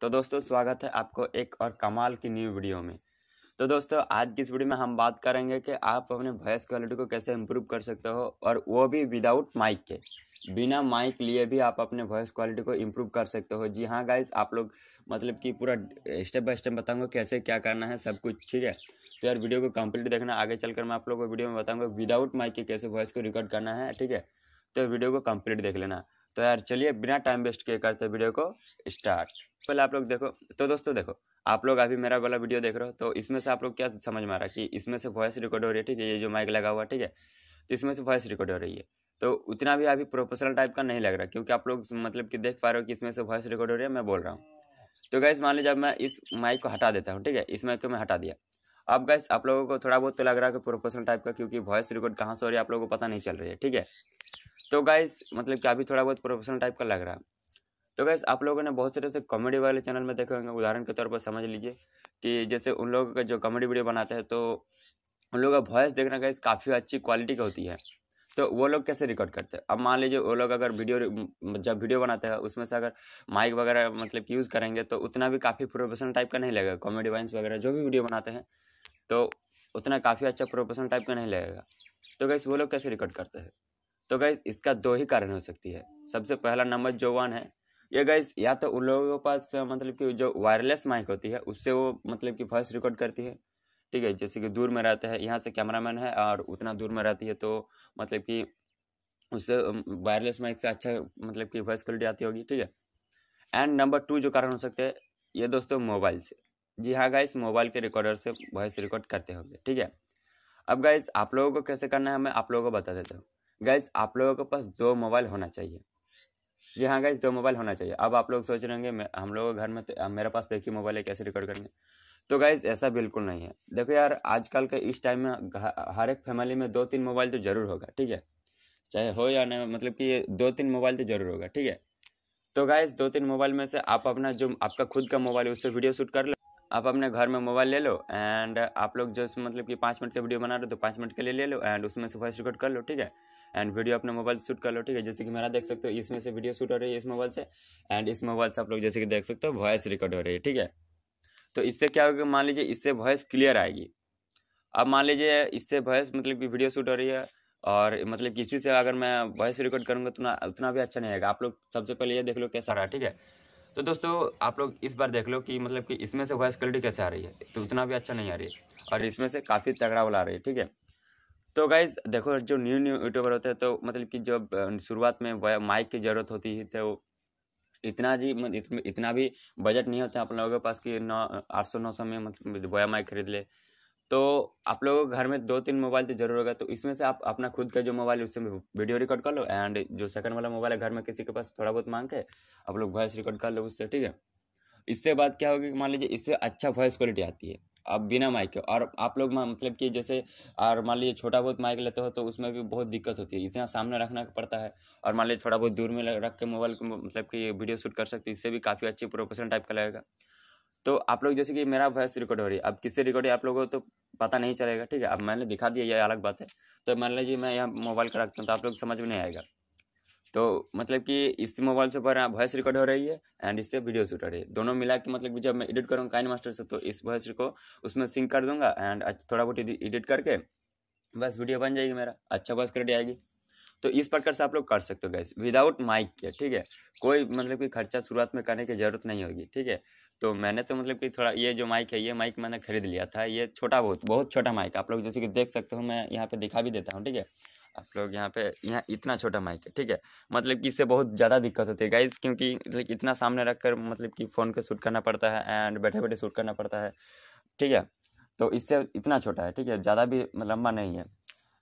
तो दोस्तों स्वागत है आपको एक और कमाल की न्यू वीडियो में तो दोस्तों आज की इस वीडियो में हम बात करेंगे कि आप अपने वॉइस क्वालिटी को कैसे इम्प्रूव कर सकते हो और वो भी विदाउट माइक के बिना माइक लिए भी आप अपने वॉइस क्वालिटी को इम्प्रूव कर सकते हो जी हाँ गाइज आप लोग मतलब कि पूरा स्टेप बाय स्टेप बताऊँगा कैसे क्या करना है सब कुछ ठीक है तो यार वीडियो को कम्प्लीट देखना आगे चलकर मैं आप लोग को वीडियो में बताऊँगा विदाउट माइक के कैसे वॉइस को रिकॉर्ड करना है ठीक है तो वीडियो को कम्प्लीट देख लेना तो यार चलिए बिना टाइम वेस्ट किए करते वीडियो को स्टार्ट पहले आप लोग देखो तो दोस्तों देखो आप लोग अभी मेरा वाला वीडियो देख रहे हो तो इसमें से आप लोग क्या समझ में आ रहा है कि इसमें से वॉइस रिकॉर्ड हो रही है ठीक है ये जो माइक लगा हुआ ठीक है तो इसमें से वॉइस रिकॉर्ड हो रही है तो उतना भी अभी प्रोफेशनल टाइप का नहीं लग रहा क्योंकि आप लोग मतलब कि देख पा रहे हो कि इसमें से वॉइस रिकॉर्ड हो रही है मैं बोल रहा हूँ तो गैस मान लीजिए मैं इस माइक को हटा देता हूँ ठीक है इस माइक को मैं हटा दिया अब गैस आप लोगों को थोड़ा बहुत तो लग रहा है कि प्रोफेशनल टाइप का क्योंकि वॉइस रिकॉर्ड कहाँ से हो रही है आप लोगों को पता नहीं चल रही है ठीक है तो गाइस मतलब कि अभी थोड़ा बहुत प्रोफेशनल टाइप का लग रहा है तो गैस आप लोगों ने बहुत सारे ऐसे कॉमेडी वाले चैनल में देखे होंगे उदाहरण के तौर पर समझ लीजिए कि जैसे उन लोगों का जो कॉमेडी वीडियो बनाते हैं तो उन लोगों का वॉइस देखना गैस काफ़ी अच्छी क्वालिटी का होती है तो वो लोग कैसे रिकॉर्ड करते हैं अब मान लीजिए वो लोग अगर वीडियो जब वीडियो बनाते हैं उसमें से अगर माइक वगैरह मतलब यूज़ करेंगे तो उतना भी काफ़ी प्रोफेशनल टाइप का नहीं लगेगा कॉमेडी वाइंस वगैरह जो भी वीडियो बनाते हैं तो उतना काफ़ी अच्छा प्रोफेशनल टाइप का नहीं लगेगा तो गैस वो लोग कैसे रिकॉर्ड करते हैं तो गैस इसका दो ही कारण हो सकती है सबसे पहला नंबर जो वन है ये गैस या तो उन लोगों के पास मतलब कि जो वायरलेस माइक होती है उससे वो मतलब कि वॉइस रिकॉर्ड करती है ठीक है जैसे कि दूर में रहता है यहाँ से कैमरामैन है और उतना दूर में रहती है तो मतलब कि उससे वायरलेस माइक से अच्छा मतलब कि वॉइस क्वालिटी आती होगी ठीक है एंड नंबर टू जो कारण हो सकते हैं ये दोस्तों मोबाइल से जी हाँ गाइस मोबाइल के रिकॉर्डर से वॉइस रिकॉर्ड करते होंगे ठीक है अब गाइस आप लोगों को कैसे करना है मैं आप लोगों को बता देता हूँ गैस आप लोगों के पास दो मोबाइल होना चाहिए जी हाँ गैस दो मोबाइल होना चाहिए अब आप लोग सोच रहे होंगे हम लोगों के घर में तो मेरे पास एक ही मोबाइल है कैसे रिकॉर्ड करेंगे तो गाइज ऐसा बिल्कुल नहीं है देखो यार आजकल के इस टाइम में हर एक फैमिली में दो तीन मोबाइल तो ज़रूर होगा ठीक है चाहे हो या नहीं मतलब कि दो तीन मोबाइल तो ज़रूर होगा ठीक है तो गाइज दो तीन मोबाइल में से आप अपना जो आपका खुद का मोबाइल है उससे वीडियो शूट कर लो आप अपने घर में मोबाइल ले लो एंड आप लोग जो मतलब कि पाँच मिनट का वीडियो बना रहे हो तो पाँच मिनट के लिए ले लो एंड उसमें से वॉइस रिकॉर्ड कर लो ठीक है एंड वीडियो अपने मोबाइल शूट कर लो ठीक है जैसे कि मेरा देख सकते हो इसमें से वीडियो शूट हो रही है इस मोबाइल से एंड इस मोबाइल से आप लोग जैसे कि देख सकते हो वॉइस रिकॉर्ड हो रही है ठीक है तो इससे क्या होगा मान लीजिए इससे वॉइस क्लियर आएगी अब मान लीजिए इससे वॉइस मतलब कि वीडियो शूट हो रही है और मतलब किसी से अगर मैं वॉइस रिकॉर्ड करूँगा तो उतना भी अच्छा नहीं आएगा आप लोग सबसे पहले ये देख लो कैसा रहा ठीक है तो दोस्तों आप लोग इस बार देख लो कि मतलब कि इसमें से वॉइस क्वालिटी कैसे आ रही है तो उतना भी अच्छा नहीं आ रही है और इसमें से काफ़ी तगड़ा वाला आ रही है ठीक है तो गाइज देखो जो न्यू न्यू यूट्यूबर होते हैं तो मतलब कि जब शुरुआत में माइक की ज़रूरत होती है तो इतना जी इतना भी बजट नहीं होता आप लोगों के पास कि नौ आठ सौ नौ सौ में मतलब वोया माइक खरीद ले तो आप लोगों को घर में दो तीन मोबाइल तो जरूर होगा तो इसमें से आप अपना खुद का जो मोबाइल उससे वीडियो रिकॉर्ड कर लो एंड जो सेकंड वाला मोबाइल है घर में किसी के पास थोड़ा बहुत मांग के आप लोग वॉइस रिकॉर्ड कर लो उससे ठीक है इससे बात क्या होगी मान लीजिए इससे अच्छा वॉइस क्वालिटी आती है अब बिना माइक के और आप लोग मतलब कि जैसे और मान लीजिए छोटा बहुत माइक लेते हो तो उसमें भी बहुत दिक्कत होती है इतना सामने रखना पड़ता है और मान लीजिए थोड़ा बहुत दूर में रख के मोबाइल को मतलब कि वीडियो शूट कर सकते हो इससे भी काफ़ी अच्छी प्रोफेशनल टाइप का लगेगा तो आप लोग जैसे कि मेरा वॉइस रिकॉर्ड हो रही है अब किससे रिकॉर्ड है आप लोगों को तो पता नहीं चलेगा ठीक है अब मैंने दिखा दिया ये अलग बात है तो मान लीजिए मैं यहाँ मोबाइल का रखता हूँ तो आप लोग समझ में नहीं आएगा तो मतलब कि इस मोबाइल से ऊपर वॉइस रिकॉर्ड हो रही है एंड इससे वीडियो शूट हो रही है दोनों मिला के मतलब कि जब मैं एडिट करूँगा काइन मास्टर से तो इस वॉइस को उसमें सिंक कर दूंगा एंड थोड़ा बहुत एडिट करके बस वीडियो बन जाएगी मेरा अच्छा वॉइस क्रेडिट आएगी तो इस प्रकार से आप लोग कर सकते हो गैस विदाउट माइक के ठीक है कोई मतलब कि खर्चा शुरुआत में करने की जरूरत नहीं होगी ठीक है तो मैंने तो मतलब कि थोड़ा ये जो माइक है ये माइक मैंने खरीद लिया था ये छोटा बहुत बहुत छोटा माइक आप लोग जैसे कि देख सकते हो मैं यहाँ पे दिखा भी देता हूँ ठीक है आप लोग यहाँ पे यहाँ इतना छोटा माइक है ठीक है मतलब कि इससे बहुत ज़्यादा दिक्कत होती है गाइज क्योंकि मतलब इतना सामने रख कर मतलब कि फ़ोन को शूट करना पड़ता है एंड बैठे बैठे शूट करना पड़ता है ठीक है तो इससे इतना छोटा है ठीक है ज़्यादा भी लंबा नहीं है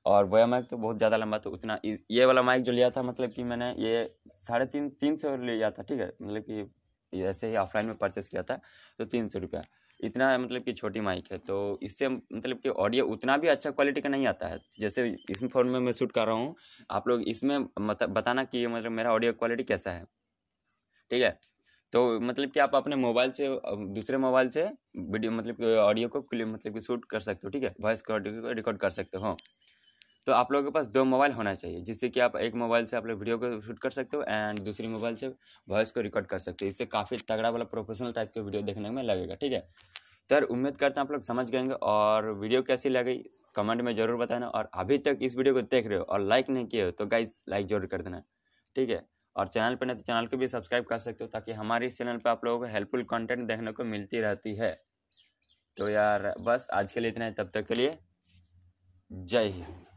और वो माइक तो बहुत ज़्यादा लंबा तो उतना ये वाला माइक जो लिया था मतलब कि मैंने ये साढ़े तीन तीन सौ लिया था ठीक है मतलब कि ऐसे ही ऑफलाइन में परचेस किया था तो तीन सौ रुपया इतना मतलब कि छोटी माइक है तो इससे मतलब कि ऑडियो उतना भी अच्छा क्वालिटी का नहीं आता है जैसे इस फोन में मैं शूट कर रहा हूँ आप लोग इसमें बताना कि मतलब मेरा ऑडियो क्वालिटी कैसा है ठीक है तो मतलब कि आप अपने मोबाइल से दूसरे मोबाइल से वीडियो मतलब कि ऑडियो को मतलब कि शूट कर सकते हो ठीक है वॉइस को ऑडियो को रिकॉर्ड कर सकते हो हाँ। तो आप लोगों के पास दो मोबाइल होना चाहिए जिससे कि आप एक मोबाइल से आप लोग वीडियो को शूट कर सकते हो एंड दूसरी मोबाइल से वॉइस को रिकॉर्ड कर सकते हो इससे काफ़ी तगड़ा वाला प्रोफेशनल टाइप के वीडियो देखने में लगेगा ठीक है तो यार उम्मीद करते हैं आप लोग समझ गएंगे और वीडियो कैसी लगी कमेंट में जरूर बताना और अभी तक इस वीडियो को देख रहे हो और लाइक नहीं किए हो तो गाइस लाइक जरूर कर देना ठीक है और चैनल पर नहीं तो चैनल को भी सब्सक्राइब कर सकते हो ताकि हमारे इस चैनल पर आप लोगों को हेल्पफुल कंटेंट देखने को मिलती रहती है तो यार बस आज के लिए इतना है तब तक के लिए जय हिंद